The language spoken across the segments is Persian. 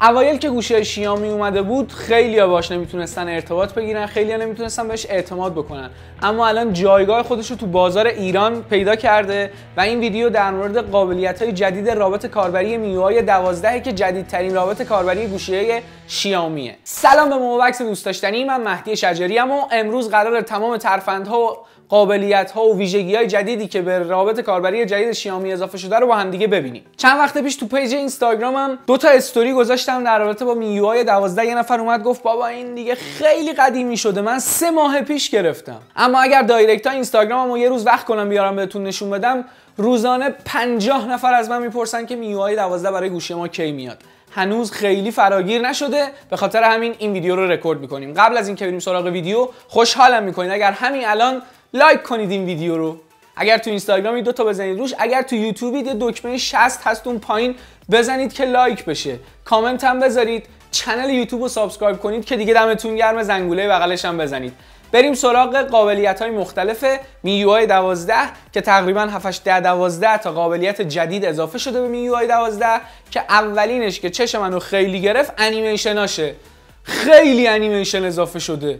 اوایل که گوشی شیامی اومده بود خیلی ها باش نمیتونستن ارتباط بگیرن خیلی ها نمیتونستن بهش اعتماد بکنن اما الان جایگاه خودش رو تو بازار ایران پیدا کرده و این ویدیو در مورد قابلیت های جدید رابط کاربری میوهای 12 که جدیدترین رابط کاربری گوشی شیامیه سلام به موبکس دوست داشتنی من مهدی شجری و امروز قرار تمام ترفندها و قابلیت ها و ویژگی های جدیدی که به رابط کاربری جدید شیامی اضافه شده رو با هم دیگه ببینیم چند وقت پیش تو پیج اینستاگرامم دو تا استوری گذاشتم در رابطه با میوای های 12 یه نفر اومد گفت بابا این دیگه خیلی قدیمی شده من سه ماه پیش گرفتم اما اگر دایرکت ها اینستاگراممو یه روز وقت کنم بیارم بهتون نشون بدم روزانه 50 نفر از من میپرسن که میوهای 12 برای گوشی ما کی میاد هنوز خیلی فراگیر نشده به خاطر همین این ویدیو رو رکورد میکنیم قبل از اینکه بریم سراغ ویدیو خوشحالم میکنید اگر همین الان لایک کنید این ویدیو رو اگر تو اینستاگرامی دو تا بزنید روش اگر تو یوتیوبید یه دکمه 60 هست اون پایین بزنید که لایک بشه کامنت هم بذارید چنل یوتیوب رو سابسکرایب کنید که دیگه دمتون گرم زنگوله بغلش هم بزنید بریم سراغ قابلیت های مختلف میوای 12 که تقریبا 7 10 12 تا قابلیت جدید اضافه شده به میوای 12 که اولینش که چش منو خیلی گرفت انیمیشناشه خیلی انیمیشن اضافه شده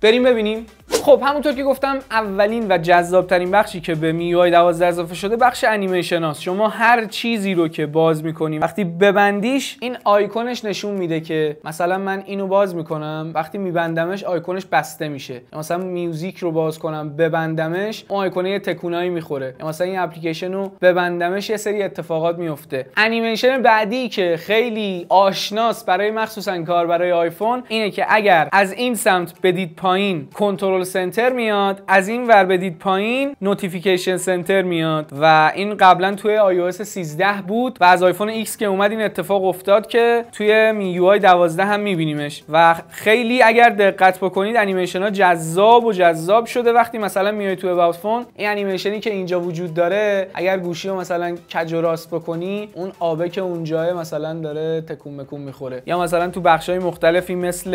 بریم ببینیم خب همونطور که گفتم اولین و جذابترین بخشی که به میوای 12 اضافه شده بخش انیمیشن هاست شما هر چیزی رو که باز میکنیم وقتی ببندیش این آیکونش نشون میده که مثلا من اینو باز میکنم وقتی میبندمش آیکونش بسته میشه مثلا میوزیک رو باز کنم ببندمش اون آیکونه تکونایی میخوره مثلا این اپلیکیشن رو ببندمش یه سری اتفاقات میفته انیمیشن بعدی که خیلی آشناس برای مخصوصا کار برای آیفون اینه که اگر از این سمت بدید پایین کنترل سنتر میاد از این ور بدید پایین نوتیفیکیشن سنتر میاد و این قبلا توی آی 13 بود و از آیفون X که اومد این اتفاق افتاد که توی میوای 12 هم میبینیمش و خیلی اگر دقت بکنید انیمیشن ها جذاب و جذاب شده وقتی مثلا میای توی اباوت فون این انیمیشنی که اینجا وجود داره اگر گوشی رو مثلا کج و راست بکنی اون آبه که اونجاه مثلا داره تکون مکون میخوره یا مثلا تو بخش های مختلفی مثل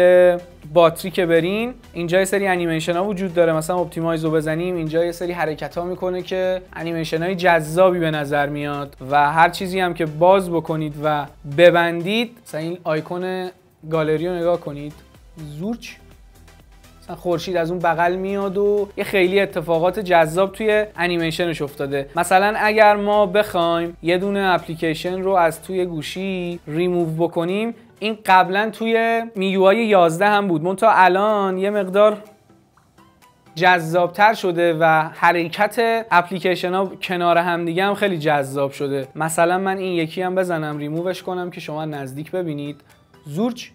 باتری که برین اینجا سری انیمیشن انیمیشن وجود داره مثلا اپتیمایز رو بزنیم اینجا یه سری حرکت ها میکنه که انیمیشن های جذابی به نظر میاد و هر چیزی هم که باز بکنید و ببندید مثلا این آیکون گالری رو نگاه کنید زورچ مثلا خورشید از اون بغل میاد و یه خیلی اتفاقات جذاب توی انیمیشنش افتاده مثلا اگر ما بخوایم یه دونه اپلیکیشن رو از توی گوشی ریموو بکنیم این قبلا توی میوای 11 هم بود مون تا الان یه مقدار جذابتر شده و حرکت اپلیکیشن ها کنار هم دیگه هم خیلی جذاب شده مثلا من این یکی هم بزنم ریمووش کنم که شما نزدیک ببینید زورچ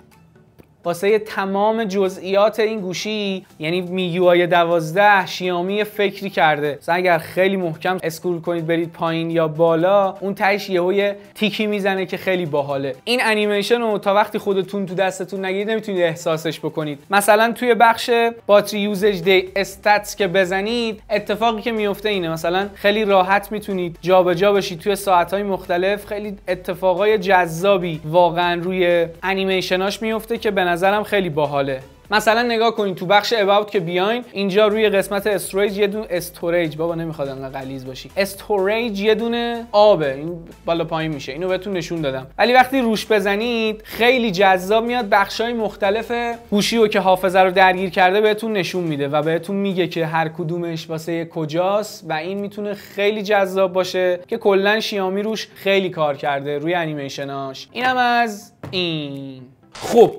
واسه تمام جزئیات این گوشی یعنی میگیوهای دوازده شیامی فکری کرده مثلا اگر خیلی محکم اسکرول کنید برید پایین یا بالا اون تهش یهو تیکی میزنه که خیلی باحاله این انیمیشن رو تا وقتی خودتون تو دستتون نگیرید نمیتونید احساسش بکنید مثلا توی بخش باتری یوزج دی استاتس که بزنید اتفاقی که میفته اینه مثلا خیلی راحت میتونید جابجا بشید توی ساعت‌های مختلف خیلی اتفاقای جذابی واقعا روی انیمیشناش میفته که به نظرم خیلی باحاله مثلا نگاه کنین تو بخش about که بیاین اینجا روی قسمت استوریج یه دونه استوریج بابا نمیخواد انقدر غلیظ باشی استوریج یه دونه آبه این بالا پایین میشه اینو بهتون نشون دادم ولی وقتی روش بزنید خیلی جذاب میاد های مختلف گوشی رو که حافظه رو درگیر کرده بهتون نشون میده و بهتون میگه که هر کدومش واسه کجاست و این میتونه خیلی جذاب باشه که کلا شیامی روش خیلی کار کرده روی انیمیشناش اینم از این خب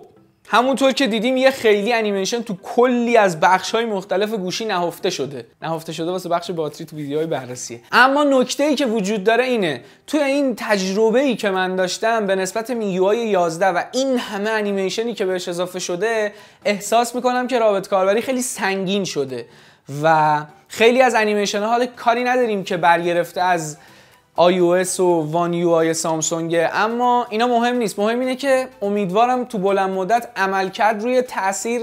همونطور که دیدیم یه خیلی انیمیشن تو کلی از بخش های مختلف گوشی نهفته شده نهفته شده واسه بخش باتری تو ویدیوهای بررسیه اما نکته ای که وجود داره اینه توی این تجربه ای که من داشتم به نسبت میوهای 11 و این همه انیمیشنی که بهش اضافه شده احساس میکنم که رابط کاربری خیلی سنگین شده و خیلی از انیمیشن ها حال کاری نداریم که برگرفته از iOS و وان یو آی سامسونگ اما اینا مهم نیست مهم اینه که امیدوارم تو بلند مدت عملکرد روی تاثیر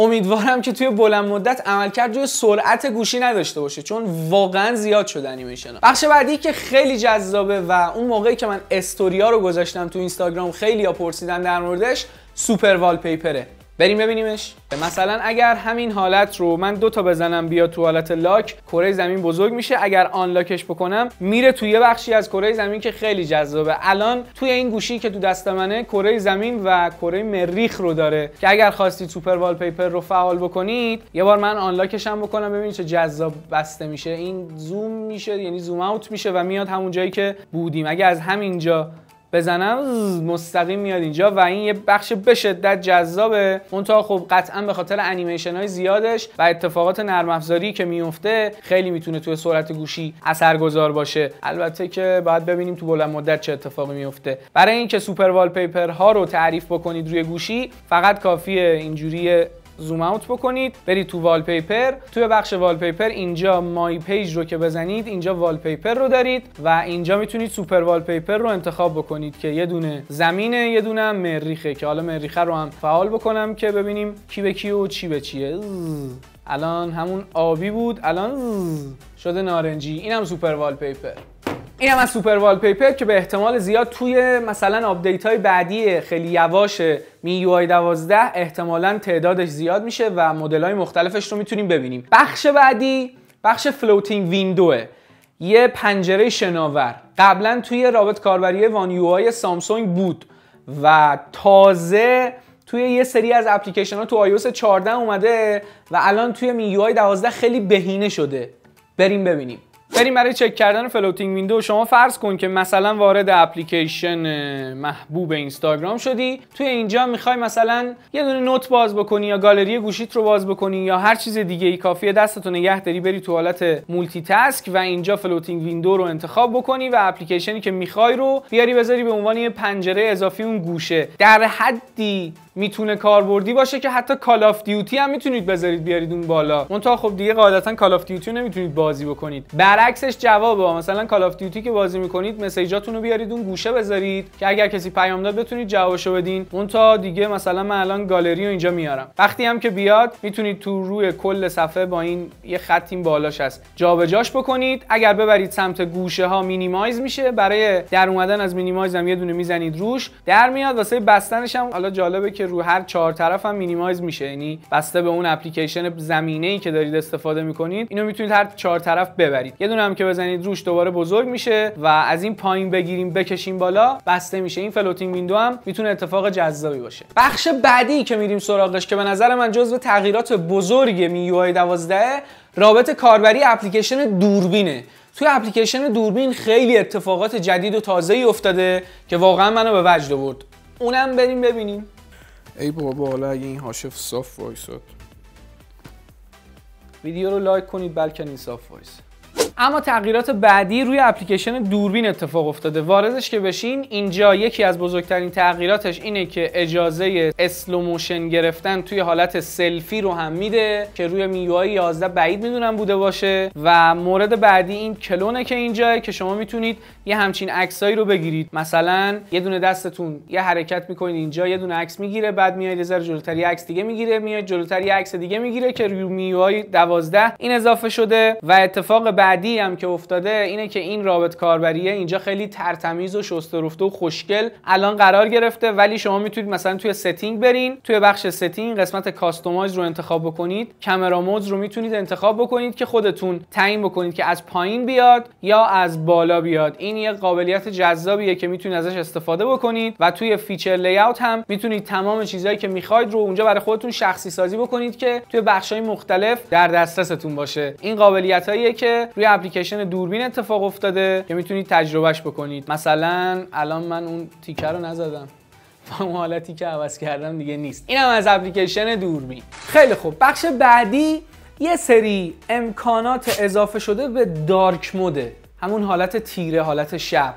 امیدوارم که توی بلند مدت عملکرد روی سرعت گوشی نداشته باشه چون واقعا زیاد شد انیمیشن بخش بعدی که خیلی جذابه و اون موقعی که من استوریا رو گذاشتم تو اینستاگرام خیلی ها پرسیدن در موردش سوپر والپیپره بریم ببینیمش مثلا اگر همین حالت رو من دو تا بزنم بیا تو حالت لاک کره زمین بزرگ میشه اگر آن بکنم میره توی بخشی از کره زمین که خیلی جذابه الان توی این گوشی که تو دست منه کره زمین و کره مریخ رو داره که اگر خواستی سوپر والپیپر رو فعال بکنید یه بار من آن هم بکنم ببینید چه جذاب بسته میشه این زوم میشه یعنی زوم اوت میشه و میاد همون جایی که بودیم اگه از همینجا بزنم مستقیم میاد اینجا و این یه بخش به شدت جذابه تا خب قطعا به خاطر انیمیشن های زیادش و اتفاقات نرم افزاری که میفته خیلی میتونه توی سرعت گوشی اثرگذار باشه البته که باید ببینیم تو بلند مدت چه اتفاقی میفته برای اینکه سوپر والپیپر ها رو تعریف بکنید روی گوشی فقط کافیه اینجوری زوم اوت بکنید برید تو والپیپر توی بخش والپیپر اینجا مای پیج رو که بزنید اینجا والپیپر رو دارید و اینجا میتونید سوپر والپیپر رو انتخاب بکنید که یه دونه زمینه یه دونه مریخه که حالا مریخه رو هم فعال بکنم که ببینیم کی به کی و چی به چیه الان همون آبی بود الان شده نارنجی اینم سوپر والپیپر هم از سوپر والپیپر که به احتمال زیاد توی مثلا آپدیت های بعدی خیلی یواش می یو آی 12 احتمالا تعدادش زیاد میشه و مدل های مختلفش رو میتونیم ببینیم بخش بعدی بخش فلوتینگ ویندوه یه پنجره شناور قبلا توی رابط کاربری وان یو آی سامسونگ بود و تازه توی یه سری از اپلیکیشن ها تو آیوس 14 اومده و الان توی می یو آی 12 خیلی بهینه شده بریم ببینیم بریم برای چک کردن فلوتینگ ویندو شما فرض کن که مثلا وارد اپلیکیشن محبوب اینستاگرام شدی توی اینجا میخوای مثلا یه دونه نوت باز بکنی یا گالری گوشیت رو باز بکنی یا هر چیز دیگه ای کافیه دستتون نگه داری بری تو حالت مولتی تاسک و اینجا فلوتینگ ویندو رو انتخاب بکنی و اپلیکیشنی که میخوای رو بیاری بذاری به عنوان یه پنجره اضافی اون گوشه در حدی میتونه کاربردی باشه که حتی کال آف دیوتی هم میتونید بذارید بیارید اون بالا اون خب دیگه قاعدتا کال آف دیوتی نمیتونید بازی بکنید برعکسش جواب جوابه مثلا کال آف دیوتی که بازی میکنید مسیجاتون رو بیارید اون گوشه بذارید که اگر کسی پیام داد بتونید جوابشو بدین اون تا دیگه مثلا من الان گالری رو اینجا میارم وقتی هم که بیاد میتونید تو روی کل صفحه با این یه خط این بالاش هست جابجاش بکنید اگر ببرید سمت گوشه ها مینیمایز میشه برای در اومدن از مینیمایز هم یه دونه میزنید روش در میاد واسه بستنش هم حالا جالبه که رو هر چهار طرف هم مینیمایز میشه یعنی بسته به اون اپلیکیشن زمینه ای که دارید استفاده میکنید اینو میتونید هر چهار طرف ببرید یه دونه هم که بزنید روش دوباره بزرگ میشه و از این پایین بگیریم بکشیم بالا بسته میشه این فلوتینگ ویندو هم میتونه اتفاق جذابی باشه بخش بعدی که میریم سراغش که به نظر من جزو تغییرات بزرگ میوای 12 رابط کاربری اپلیکیشن دوربینه توی اپلیکیشن دوربین خیلی اتفاقات جدید و تازه ای افتاده که واقعا منو به وجد آورد اونم بریم ببینیم ای بابا حالا اگه این هاشف صاف وایساد ویدیو رو لایک کنید بلکن این صاف وایسه اما تغییرات بعدی روی اپلیکیشن دوربین اتفاق افتاده واردش که بشین اینجا یکی از بزرگترین تغییراتش اینه که اجازه اسلوموشن گرفتن توی حالت سلفی رو هم میده که روی میوهای 11 بعید میدونم بوده باشه و مورد بعدی این کلونه که اینجا که شما میتونید یه همچین عکسایی رو بگیرید مثلا یه دونه دستتون یه حرکت میکنید اینجا یه دونه عکس میگیره بعد میاد یه ذره جلوتر یه عکس دیگه میگیره میاد جلوتر یه عکس دیگه میگیره که روی میوای 12 این اضافه شده و اتفاق بعدی هم که افتاده اینه که این رابط کاربریه اینجا خیلی ترتمیز و شست و و خوشگل الان قرار گرفته ولی شما میتونید مثلا توی ستینگ برین توی بخش ستینگ قسمت کاستومایز رو انتخاب بکنید کامرا مود رو میتونید انتخاب بکنید که خودتون تعیین بکنید که از پایین بیاد یا از بالا بیاد این یه قابلیت جذابیه که میتونید ازش استفاده بکنید و توی فیچر اوت هم میتونید تمام چیزهایی که میخواید رو اونجا برای خودتون شخصی سازی بکنید که توی بخش های مختلف در دسترستون باشه این که روی یه اپلیکیشن دوربین اتفاق افتاده که میتونید تجربهش بکنید مثلا الان من اون تیکه رو نزدم و اون حالتی که عوض کردم دیگه نیست اینم از اپلیکیشن دوربین خیلی خوب بخش بعدی یه سری امکانات اضافه شده به دارک موده همون حالت تیره حالت شب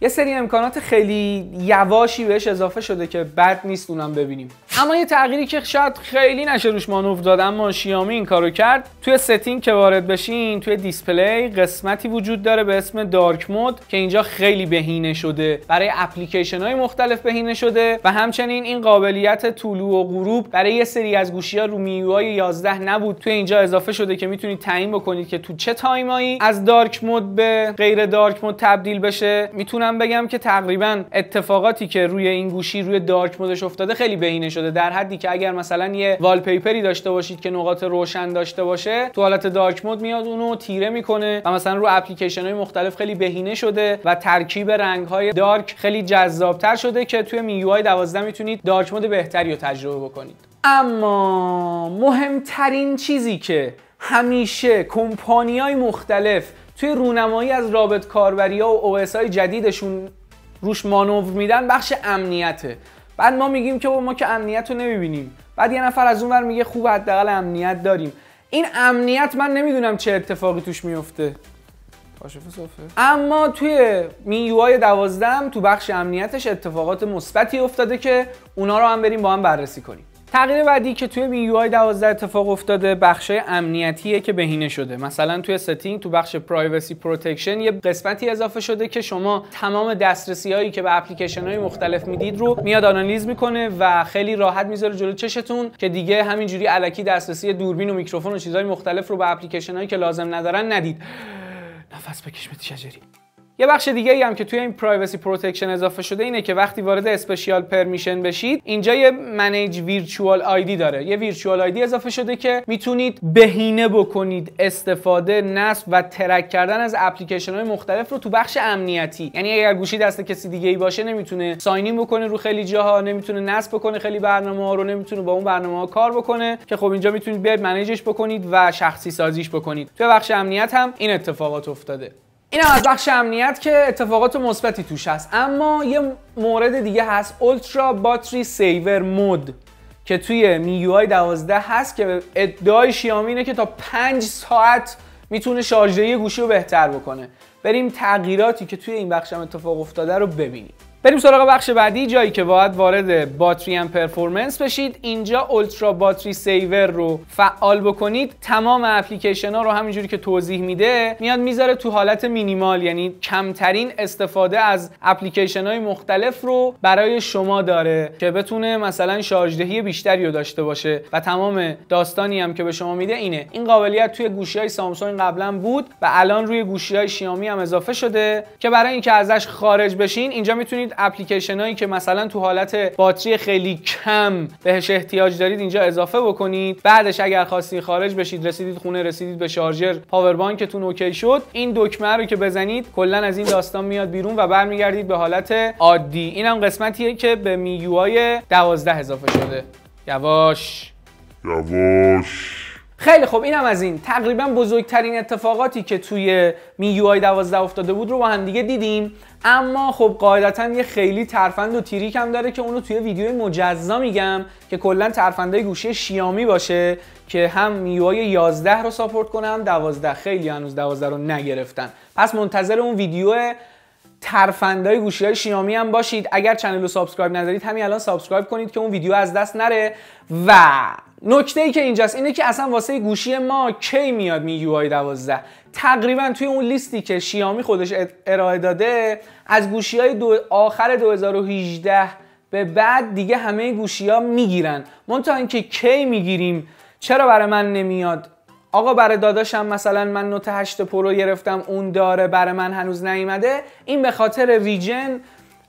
یه سری امکانات خیلی یواشی بهش اضافه شده که بد نیست اونم ببینیم اما یه تغییری که شاید خیلی نشه روش مانور داد اما شیامی این کارو کرد توی ستینگ که وارد بشین توی دیسپلی قسمتی وجود داره به اسم دارک مود که اینجا خیلی بهینه شده برای اپلیکیشن های مختلف بهینه شده و همچنین این قابلیت طلوع و غروب برای یه سری از گوشی ها رو میوهای 11 نبود توی اینجا اضافه شده که میتونید تعیین بکنید که تو چه تایمایی از دارک مود به غیر دارک مود تبدیل بشه میتونم بگم که تقریبا اتفاقاتی که روی این گوشی روی دارک مودش افتاده خیلی بهینه شده در حدی که اگر مثلا یه والپیپری داشته باشید که نقاط روشن داشته باشه تو حالت دارک مود میاد اونو تیره میکنه و مثلا رو اپلیکیشن های مختلف خیلی بهینه شده و ترکیب رنگ های دارک خیلی جذابتر شده که توی میوهای 12 میتونید دارک مود بهتری رو تجربه بکنید اما مهمترین چیزی که همیشه کمپانی های مختلف توی رونمایی از رابط کاربری ها و OS های جدیدشون روش مانور میدن بخش امنیته بعد ما میگیم که با ما که امنیت رو نمیبینیم بعد یه نفر از اونور میگه خوب حداقل امنیت داریم این امنیت من نمیدونم چه اتفاقی توش میفته اما توی میوای دوازدم تو بخش امنیتش اتفاقات مثبتی افتاده که اونا رو هم بریم با هم بررسی کنیم تغییر بعدی که توی آی 12 اتفاق افتاده بخش امنیتیه که بهینه شده مثلا توی ستینگ تو بخش پرایوسی پروتکشن یه قسمتی اضافه شده که شما تمام دسترسی هایی که به اپلیکیشن های مختلف میدید رو میاد آنالیز میکنه و خیلی راحت میذاره جلو چشتون که دیگه همینجوری علکی دسترسی دوربین و میکروفون و چیزهای مختلف رو به اپلیکیشن هایی که لازم ندارن ندید نفس بکش متشجری. یه بخش دیگه ای هم که توی این پرایوسی پروتکشن اضافه شده اینه که وقتی وارد اسپشیال پرمیشن بشید اینجا یه منیج ویرچوال آیدی داره یه ویرچوال آیدی اضافه شده که میتونید بهینه بکنید استفاده نصب و ترک کردن از اپلیکیشن های مختلف رو تو بخش امنیتی یعنی اگر گوشی دست کسی دیگه ای باشه نمیتونه ساین بکنه رو خیلی جاها نمیتونه نصب بکنه خیلی برنامه ها رو نمیتونه با اون برنامه کار بکنه که خب اینجا میتونید بیاید منیجش بکنید و شخصی سازیش بکنید تو بخش امنیت هم این اتفاقات افتاده این از بخش امنیت که اتفاقات مثبتی توش هست اما یه مورد دیگه هست اولترا باتری سیور مود که توی میوی 12 هست که ادعای شیامینه اینه که تا 5 ساعت میتونه شارژدهی گوشی رو بهتر بکنه بریم تغییراتی که توی این بخش هم اتفاق افتاده رو ببینیم بریم سراغ بخش بعدی جایی که باید وارد باتری ام پرفورمنس بشید اینجا اولترا باتری سیور رو فعال بکنید تمام اپلیکیشن ها رو همینجوری که توضیح میده میاد میذاره تو حالت مینیمال یعنی کمترین استفاده از اپلیکیشن های مختلف رو برای شما داره که بتونه مثلا شارژدهی بیشتری رو داشته باشه و تمام داستانی هم که به شما میده اینه این قابلیت توی گوشی های سامسونگ قبلا بود و الان روی گوشی های شیامی هم اضافه شده که برای اینکه ازش خارج بشین اینجا میتونید اپلیکیشن هایی که مثلا تو حالت باتری خیلی کم بهش احتیاج دارید اینجا اضافه بکنید بعدش اگر خواستید خارج بشید رسیدید خونه رسیدید به شارژر پاور بانکتون اوکی شد این دکمه رو که بزنید کلا از این داستان میاد بیرون و برمیگردید به حالت عادی اینم قسمتیه که به میوای 12 اضافه شده یواش یواش خیلی خب اینم از این تقریبا بزرگترین اتفاقاتی که توی میوی 12 افتاده بود رو با هم دیگه دیدیم اما خب قاعدتا یه خیلی ترفند و تریک هم داره که اونو توی ویدیو مجزا میگم که کلا ترفندای گوشی شیامی باشه که هم میوی 11 رو ساپورت کنه هم 12 خیلی هنوز 12 رو نگرفتن پس منتظر اون ویدیو ترفندای گوشی های شیامی هم باشید اگر چنل رو سابسکرایب ندارید همین الان سابسکرایب کنید که اون ویدیو از دست نره و نکته که اینجاست اینه که اصلا واسه گوشی ما کی میاد می یو آی تقریبا توی اون لیستی که شیامی خودش ارائه داده از گوشی های دو آخر 2018 به بعد دیگه همه گوشی ها میگیرن منتها اینکه کی میگیریم چرا برای من نمیاد آقا برای داداشم مثلا من نوت 8 پرو گرفتم اون داره برای من هنوز نیومده این به خاطر ریجن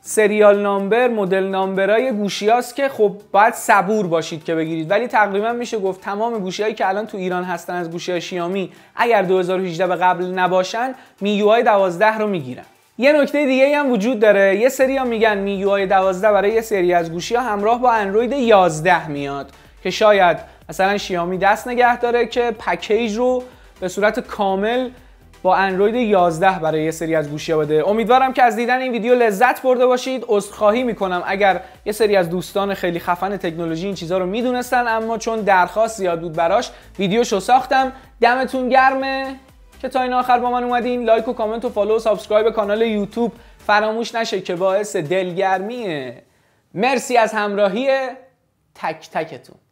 سریال نامبر مدل نامبرای گوشی هاست که خب باید صبور باشید که بگیرید ولی تقریبا میشه گفت تمام گوشی هایی که الان تو ایران هستن از گوشی های شیامی اگر 2018 به قبل نباشن های 12 رو میگیرن یه نکته دیگه هم وجود داره یه سری ها میگن های 12 برای یه سری از گوشی ها همراه با اندروید 11 میاد که شاید مثلا شیامی دست نگه داره که پکیج رو به صورت کامل با اندروید 11 برای یه سری از گوشی‌ها بده امیدوارم که از دیدن این ویدیو لذت برده باشید عذرخواهی میکنم اگر یه سری از دوستان خیلی خفن تکنولوژی این چیزها رو میدونستن اما چون درخواست زیاد بود براش ویدیوشو ساختم دمتون گرمه که تا این آخر با من اومدین لایک و کامنت و فالو و سابسکرایب کانال یوتیوب فراموش نشه که باعث دلگرمیه مرسی از همراهی تک تکتون